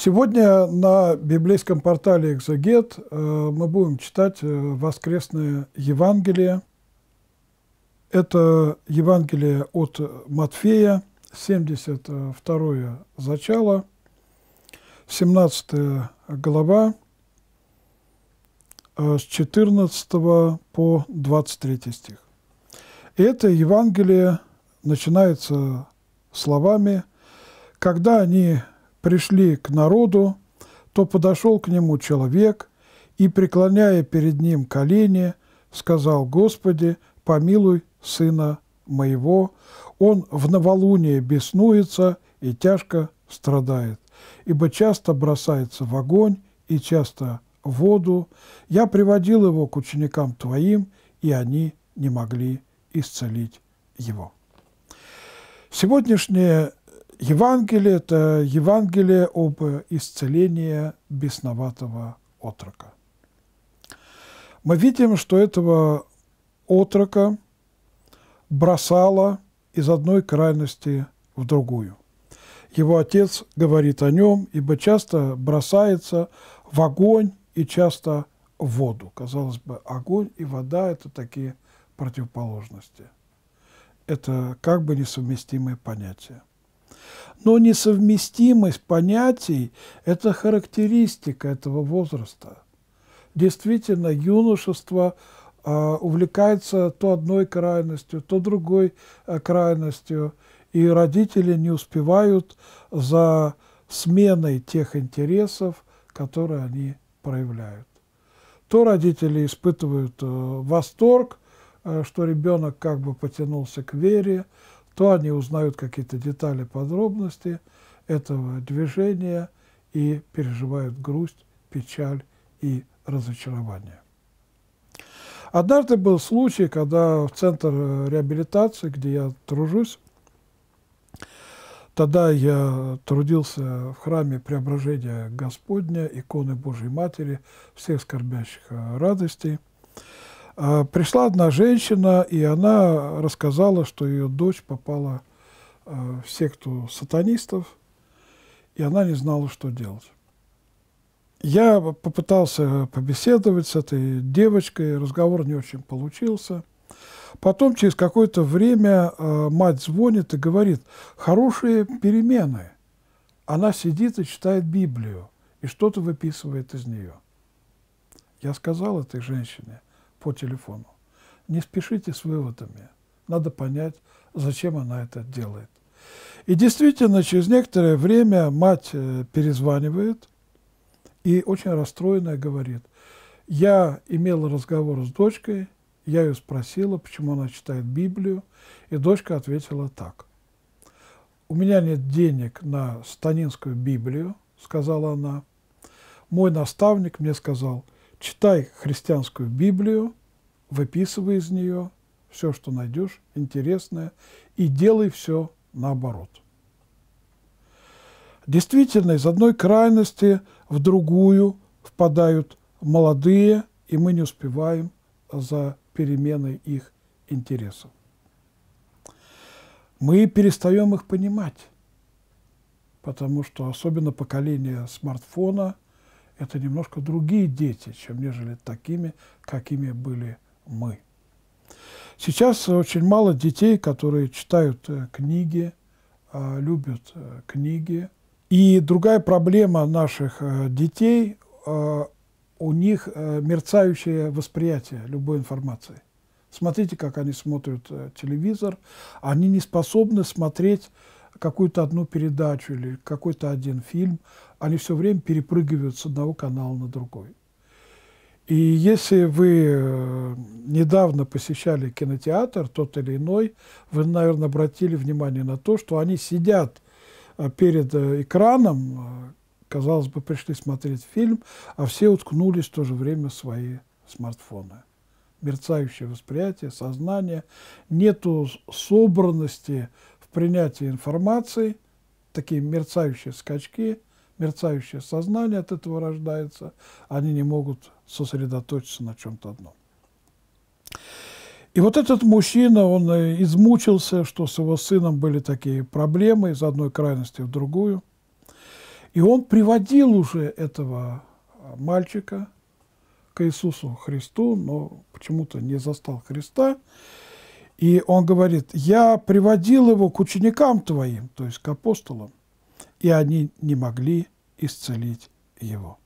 Сегодня на библейском портале «Экзегет» э, мы будем читать э, воскресное Евангелие. Это Евангелие от Матфея, 72 зачало, 17 глава, э, с 14 по 23 стих. И это Евангелие начинается словами «Когда они пришли к народу, то подошел к нему человек и, преклоняя перед ним колени, сказал, «Господи, помилуй сына моего, он в новолуние беснуется и тяжко страдает, ибо часто бросается в огонь и часто в воду. Я приводил его к ученикам твоим, и они не могли исцелить его». Сегодняшнее Евангелие – это Евангелие об исцелении бесноватого отрока. Мы видим, что этого отрока бросало из одной крайности в другую. Его отец говорит о нем, ибо часто бросается в огонь и часто в воду. Казалось бы, огонь и вода – это такие противоположности. Это как бы несовместимые понятия. Но несовместимость понятий – это характеристика этого возраста. Действительно, юношество а, увлекается то одной крайностью, то другой а, крайностью, и родители не успевают за сменой тех интересов, которые они проявляют. То родители испытывают э, восторг, э, что ребенок как бы потянулся к вере, то они узнают какие-то детали, подробности этого движения и переживают грусть, печаль и разочарование. Однажды был случай, когда в центр э, реабилитации, где я тружусь, тогда я трудился в храме Преображения Господня, иконы Божьей Матери, всех скорбящих э, радостей – а, пришла одна женщина, и она рассказала, что ее дочь попала а, в секту сатанистов, и она не знала, что делать. Я попытался побеседовать с этой девочкой, разговор не очень получился. Потом через какое-то время а, мать звонит и говорит, хорошие перемены. Она сидит и читает Библию, и что-то выписывает из нее. Я сказал этой женщине – по телефону. Не спешите с выводами. Надо понять, зачем она это делает. И действительно, через некоторое время мать э, перезванивает и очень расстроенная говорит, я имела разговор с дочкой, я ее спросила, почему она читает Библию, и дочка ответила так. «У меня нет денег на станинскую Библию», — сказала она. «Мой наставник мне сказал, Читай христианскую Библию, выписывай из нее все, что найдешь, интересное, и делай все наоборот. Действительно, из одной крайности в другую впадают молодые, и мы не успеваем за переменой их интересов. Мы перестаем их понимать, потому что особенно поколение смартфона – это немножко другие дети, чем нежели такими, какими были мы. Сейчас очень мало детей, которые читают э, книги, а, любят э, книги. И другая проблема наших э, детей – у них мерцающее восприятие любой информации. Смотрите, как они смотрят телевизор. Они не способны смотреть какую-то одну передачу или какой-то один фильм они все время перепрыгивают с одного канала на другой. И если вы э, недавно посещали кинотеатр, тот или иной, вы, наверное, обратили внимание на то, что они сидят э, перед э, экраном, казалось бы, пришли смотреть фильм, а все уткнулись в то же время в свои смартфоны. Мерцающее восприятие, сознание, нету собранности в принятии информации, такие мерцающие скачки – мерцающее сознание от этого рождается, они не могут сосредоточиться на чем-то одном. И вот этот мужчина, он э, измучился, что с его сыном были такие проблемы из одной крайности в другую. И он приводил уже этого а, мальчика к Иисусу Христу, но почему-то не застал Христа. И он говорит, я приводил его к ученикам твоим, то есть к апостолам и они не могли исцелить его.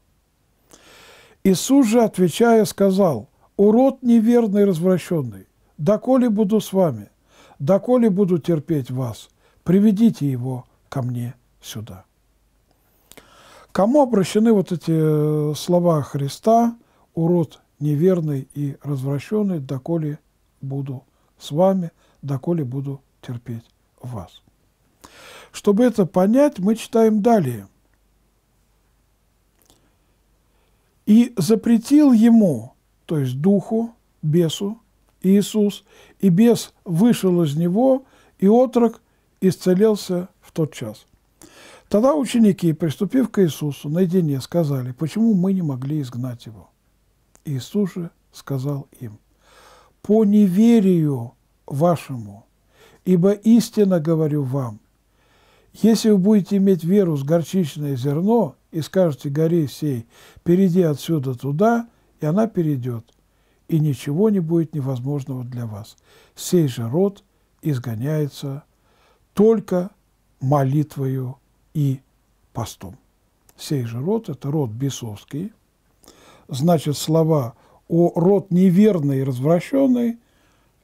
Иисус же, отвечая, сказал, «Урод неверный развращенный, доколе буду с вами, доколе буду терпеть вас, приведите его ко мне сюда». Кому обращены вот эти э, слова Христа «Урод неверный и развращенный, доколе буду с вами, доколе буду терпеть вас»? Чтобы это понять, мы читаем далее. «И запретил ему, то есть духу, бесу, Иисус, и бес вышел из него, и отрок исцелился в тот час». Тогда ученики, приступив к Иисусу, наедине сказали, почему мы не могли изгнать его. Иисус же сказал им, по неверию вашему, ибо истинно говорю вам, если вы будете иметь веру с горчичное зерно и скажете горе сей, перейди отсюда туда, и она перейдет, и ничего не будет невозможного для вас. Сей же род изгоняется только молитвою и постом. Сей же род – это род бесовский. Значит, слова о род неверный и развращенный,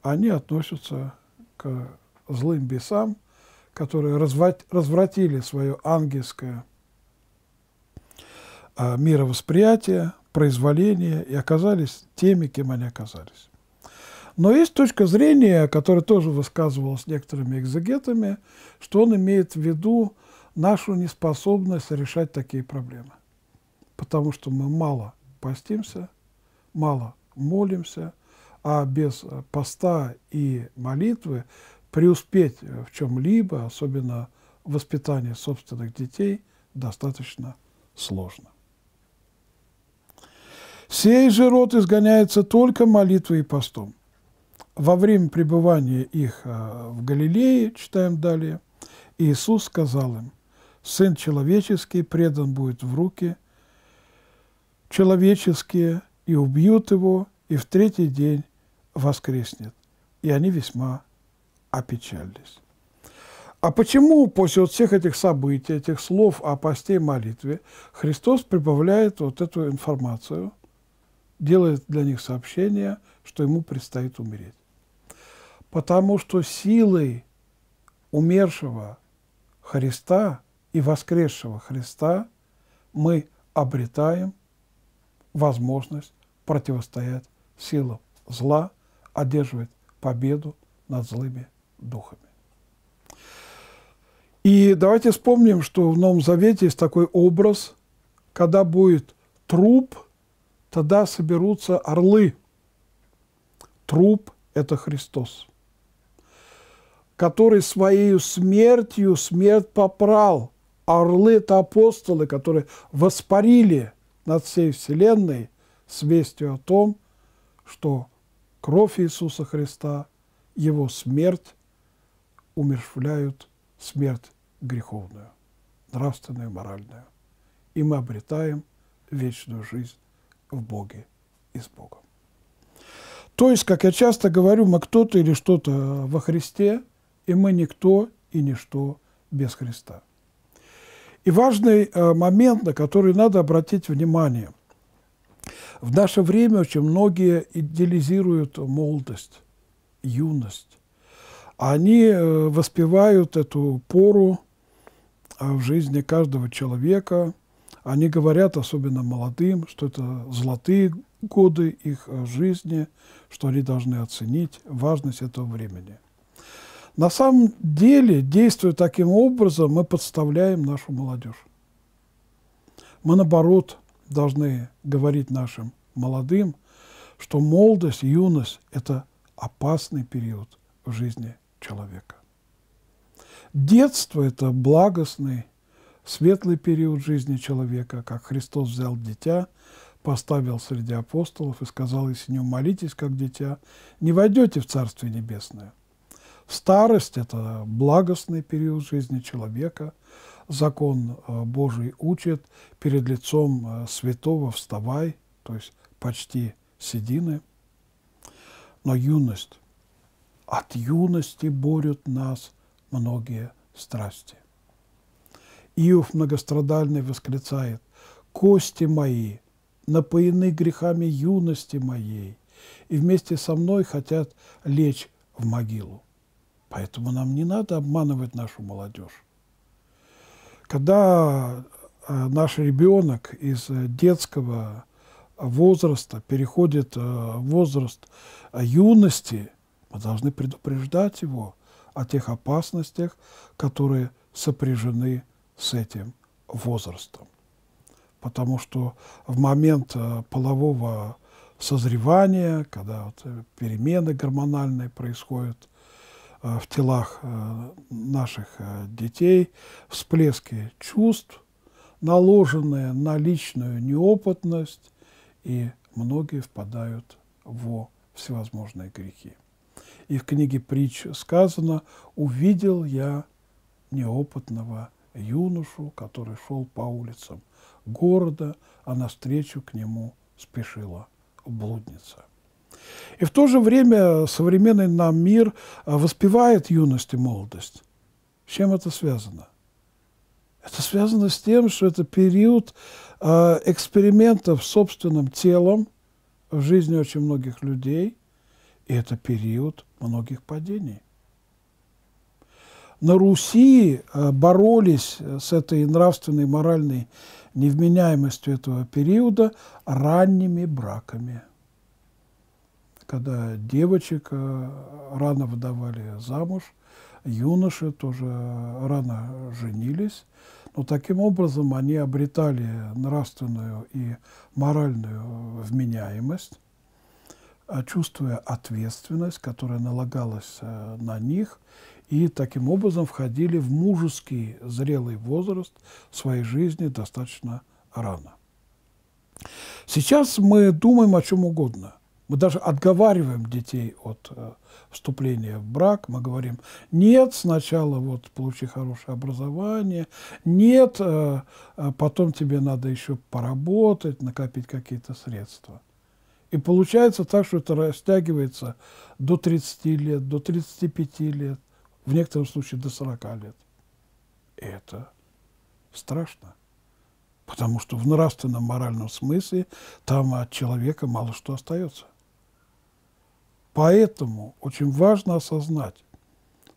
они относятся к злым бесам – которые развратили свое ангельское а, мировосприятие, произволение и оказались теми, кем они оказались. Но есть точка зрения, которая тоже высказывалась некоторыми экзегетами, что он имеет в виду нашу неспособность решать такие проблемы. Потому что мы мало постимся, мало молимся, а без а, поста и молитвы преуспеть в чем-либо, особенно в воспитании собственных детей, достаточно сложно. Сей же род изгоняется только молитвой и постом. Во время пребывания их э, в Галилее, читаем далее, Иисус сказал им, «Сын человеческий предан будет в руки человеческие, и убьют его, и в третий день воскреснет». И они весьма опечалились. А почему после вот всех этих событий, этих слов о посте и молитве, Христос прибавляет вот эту информацию, делает для них сообщение, что ему предстоит умереть? Потому что силой умершего Христа и воскресшего Христа мы обретаем возможность противостоять силам зла, одерживать победу над злыми духами. И давайте вспомним, что в Новом Завете есть такой образ, когда будет труп, тогда соберутся орлы. Труп – это Христос, который своей смертью смерть попрал. Орлы – это апостолы, которые воспарили над всей вселенной с вестью о том, что кровь Иисуса Христа, Его смерть умершвляют смерть греховную, нравственную, моральную. И мы обретаем вечную жизнь в Боге и с Богом. То есть, как я часто говорю, мы кто-то или что-то во Христе, и мы никто и ничто без Христа. И важный э, момент, на который надо обратить внимание. В наше время очень многие идеализируют молодость, юность, они э, воспевают эту пору э, в жизни каждого человека. Они говорят, особенно молодым, что это золотые годы их э, жизни, что они должны оценить важность этого времени. На самом деле, действуя таким образом, мы подставляем нашу молодежь. Мы, наоборот, должны говорить нашим молодым, что молодость, юность – это опасный период в жизни человека. Детство – это благостный, светлый период жизни человека, как Христос взял дитя, поставил среди апостолов и сказал, если не умолитесь, как дитя, не войдете в Царствие Небесное. Старость – это благостный период жизни человека. Закон э, Божий учит перед лицом э, святого вставай, то есть почти седины. Но юность от юности борют нас многие страсти. Иов многострадальный восклицает, «Кости мои напоены грехами юности моей, и вместе со мной хотят лечь в могилу». Поэтому нам не надо обманывать нашу молодежь. Когда э, наш ребенок из э, детского возраста переходит э, в возраст юности – мы должны предупреждать его о тех опасностях, которые сопряжены с этим возрастом. Потому что в момент э, полового созревания, когда вот э, перемены гормональные происходят э, в телах наших детей, всплески чувств, наложенные на личную неопытность, и многие впадают во всевозможные грехи. И в книге притч сказано «Увидел я неопытного юношу, который шел по улицам города, а навстречу к нему спешила блудница». И в то же время современный нам мир а, воспевает юность и молодость. С чем это связано? Это связано с тем, что это период а, экспериментов с собственным телом в жизни очень многих людей, и это период многих падений. На Руси э, боролись э, с этой нравственной, моральной невменяемостью этого периода ранними браками, когда девочек э, рано выдавали замуж, юноши тоже рано женились, но таким образом они обретали нравственную и моральную вменяемость, Э, чувствуя ответственность, которая налагалась э, на них, и таким образом входили в мужеский зрелый возраст своей жизни достаточно рано. Сейчас мы думаем о чем угодно. Мы даже отговариваем детей от э, вступления в брак. Мы говорим, нет, сначала вот получи хорошее образование, нет, потом тебе надо еще поработать, накопить какие-то средства. И получается так, что это растягивается до 30 лет, до 35 лет, в некотором случае до 40 лет. И это страшно. Потому что в нравственном моральном смысле там от человека мало что остается. Поэтому очень важно осознать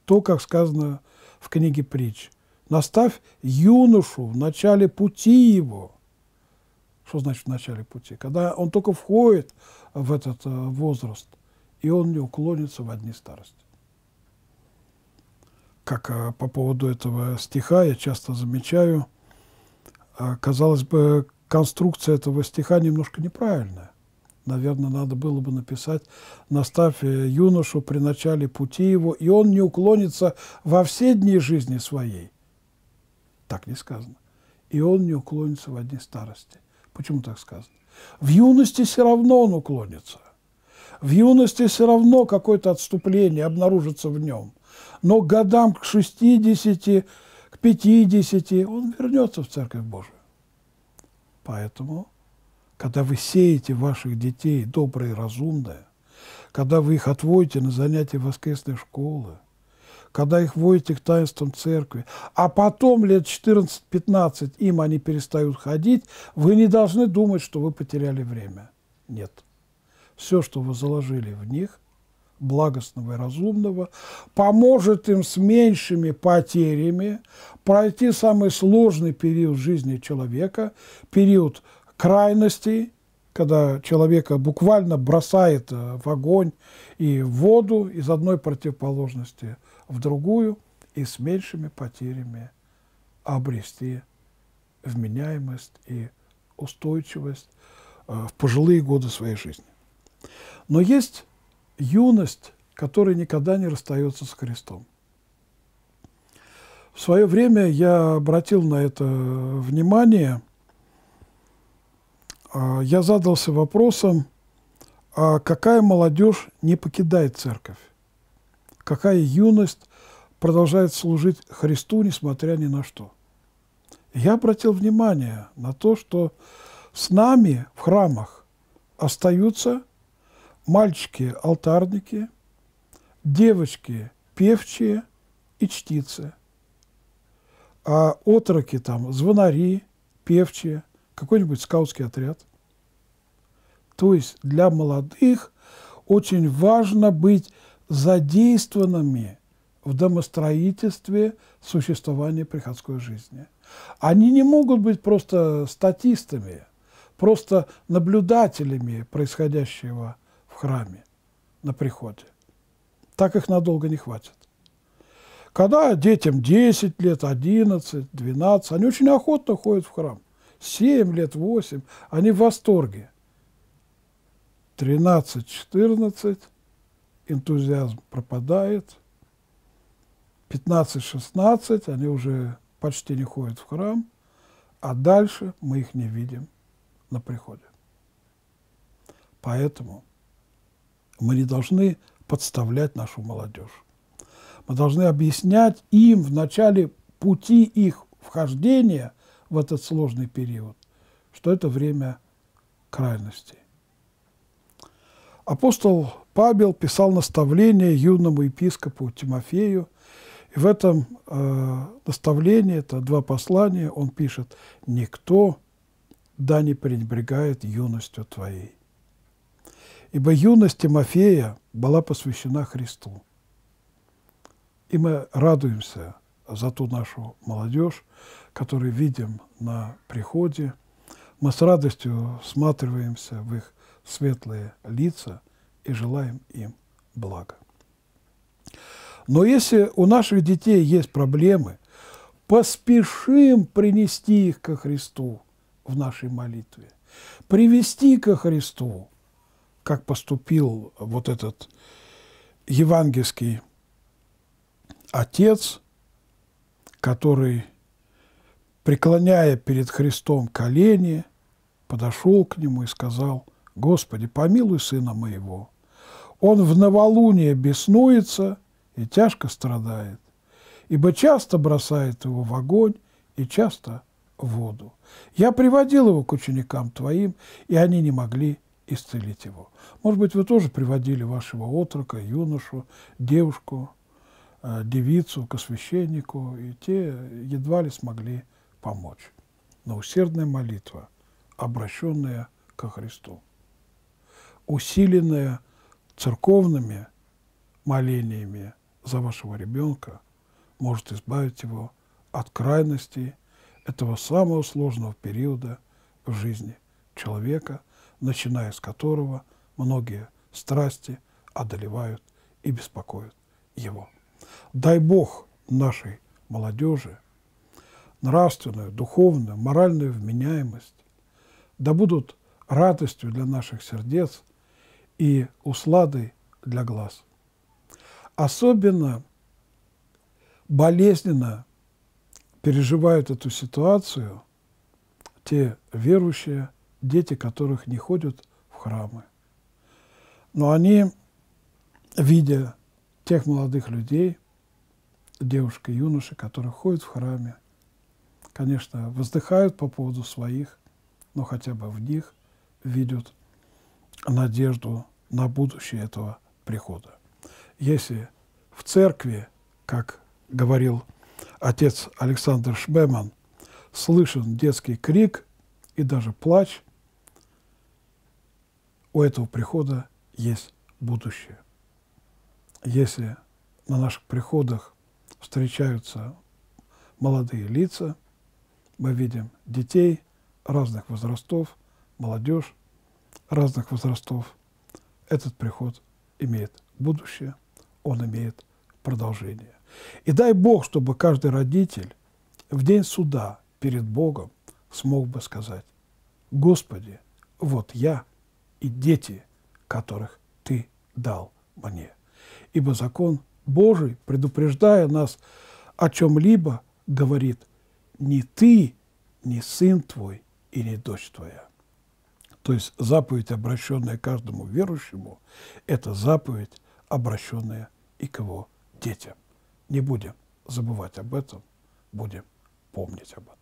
то, как сказано в книге притч. «Наставь юношу в начале пути его, что значит в начале пути? Когда он только входит в этот э, возраст, и он не уклонится в одни старости. Как э, по поводу этого стиха я часто замечаю, э, казалось бы, конструкция этого стиха немножко неправильная. Наверное, надо было бы написать «Наставь юношу при начале пути его, и он не уклонится во все дни жизни своей». Так не сказано. «И он не уклонится в одни старости». Почему так сказано? В юности все равно он уклонится. В юности все равно какое-то отступление обнаружится в нем. Но годам к 60, к 50 он вернется в Церковь Божию. Поэтому, когда вы сеете ваших детей добрые и разумные, когда вы их отводите на занятия воскресной школы, когда их вводите к таинствам церкви. А потом лет 14-15 им они перестают ходить, вы не должны думать, что вы потеряли время. Нет. Все, что вы заложили в них, благостного и разумного, поможет им с меньшими потерями пройти самый сложный период жизни человека, период крайностей, когда человека буквально бросает э, в огонь и в воду из одной противоположности в другую и с меньшими потерями обрести вменяемость и устойчивость э, в пожилые годы своей жизни. Но есть юность, которая никогда не расстается с Христом. В свое время я обратил на это э, внимание – а, я задался вопросом, а какая молодежь не покидает церковь, какая юность продолжает служить Христу, несмотря ни на что. Я обратил внимание на то, что с нами в храмах остаются мальчики-алтарники, девочки-певчие и чтицы, а отроки там звонари, певчие – какой-нибудь скаутский отряд. То есть для молодых очень важно быть задействованными в домостроительстве существования приходской жизни. Они не могут быть просто статистами, просто наблюдателями происходящего в храме на приходе. Так их надолго не хватит. Когда детям 10 лет, 11, 12, они очень охотно ходят в храм – 7 лет, 8, они в восторге. 13-14, энтузиазм пропадает. 15-16, они уже почти не ходят в храм, а дальше мы их не видим на приходе. Поэтому мы не должны подставлять нашу молодежь. Мы должны объяснять им в начале пути их вхождения – в этот сложный период, что это время крайностей. Апостол Павел писал наставление юному епископу Тимофею, и в этом э, наставлении, это два послания, он пишет, «Никто да не пренебрегает юностью твоей». Ибо юность Тимофея была посвящена Христу. И мы радуемся – за ту нашу молодежь, которую видим на приходе. Мы с радостью всматриваемся в их светлые лица и желаем им блага. Но если у наших детей есть проблемы, поспешим принести их ко Христу в нашей молитве, привести ко Христу, как поступил вот этот евангельский отец – который, преклоняя перед Христом колени, подошел к нему и сказал, «Господи, помилуй сына моего». Он в новолуние беснуется и тяжко страдает, ибо часто бросает его в огонь и часто в воду. Я приводил его к ученикам твоим, и они не могли исцелить его. Может быть, вы тоже приводили вашего отрока, юношу, девушку, Э, девицу к священнику, и те едва ли смогли помочь. Но усердная молитва, обращенная ко Христу, усиленная церковными молениями за вашего ребенка, может избавить его от крайностей этого самого сложного периода в жизни человека, начиная с которого многие страсти одолевают и беспокоят его. Дай Бог нашей молодежи нравственную, духовную, моральную вменяемость, да будут радостью для наших сердец и усладой для глаз. Особенно болезненно переживают эту ситуацию те верующие, дети которых не ходят в храмы. Но они, видя тех молодых людей, девушки, юноши, которые ходят в храме, конечно, воздыхают по поводу своих, но хотя бы в них видят надежду на будущее этого прихода. Если в церкви, как говорил отец Александр Шбеман, слышен детский крик и даже плач, у этого прихода есть будущее. Если на наших приходах встречаются молодые лица, мы видим детей разных возрастов, молодежь разных возрастов. Этот приход имеет будущее, он имеет продолжение. И дай Бог, чтобы каждый родитель в день суда перед Богом смог бы сказать, «Господи, вот я и дети, которых Ты дал мне». Ибо закон – Божий, предупреждая нас о чем-либо, говорит, не ты, не сын твой и не дочь твоя. То есть заповедь, обращенная каждому верующему, это заповедь, обращенная и к его детям. Не будем забывать об этом, будем помнить об этом.